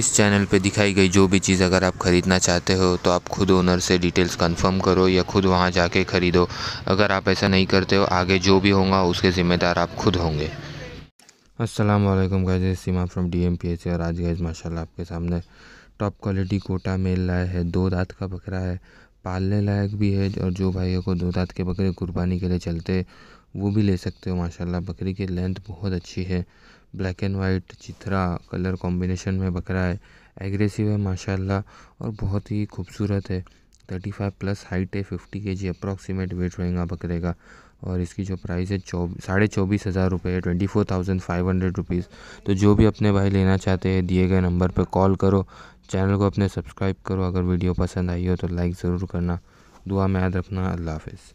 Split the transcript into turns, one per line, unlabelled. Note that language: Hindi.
इस चैनल पे दिखाई गई जो भी चीज़ अगर आप ख़रीदना चाहते हो तो आप खुद ओनर से डिटेल्स कंफर्म करो या खुद वहाँ जाके ख़रीदो अगर आप ऐसा नहीं करते हो आगे जो भी होगा उसके ज़िम्मेदार आप खुद होंगे अस्सलाम वालेकुम guys Seema from D M P H और आज गाइस माशाल्लाह आपके सामने टॉप क्वालिटी कोटा मेल लाया है दो दांत का बकरा है पालने लायक भी है और जो भाइयों को दो दात के बकरे कुर्बानी के लिए चलते वो भी ले सकते हो माशाल्लाह बकरी की लेंथ बहुत अच्छी है ब्लैक एंड वाइट चित्रा कलर कॉम्बिनेशन में बकरा है एग्रेसिव है माशाल्लाह और बहुत ही खूबसूरत है थर्टी फाइव प्लस हाइट है fifty K G approximate wait रहेगा बकरे का और इसकी जो प्राइस है चौबीस साढ़े चौबीस हज़ार रुपये है twenty four thousand five hundred rupees तो जो भी अपने भाई लेना चाहते हैं दिए गए नंबर पर कॉल करो चैनल को अपने सब्सक्राइब करो अगर वीडियो पसंद आई हो तो लाइक ज़रूर करना दुआ में याद रखना अल्लाह हाफिज़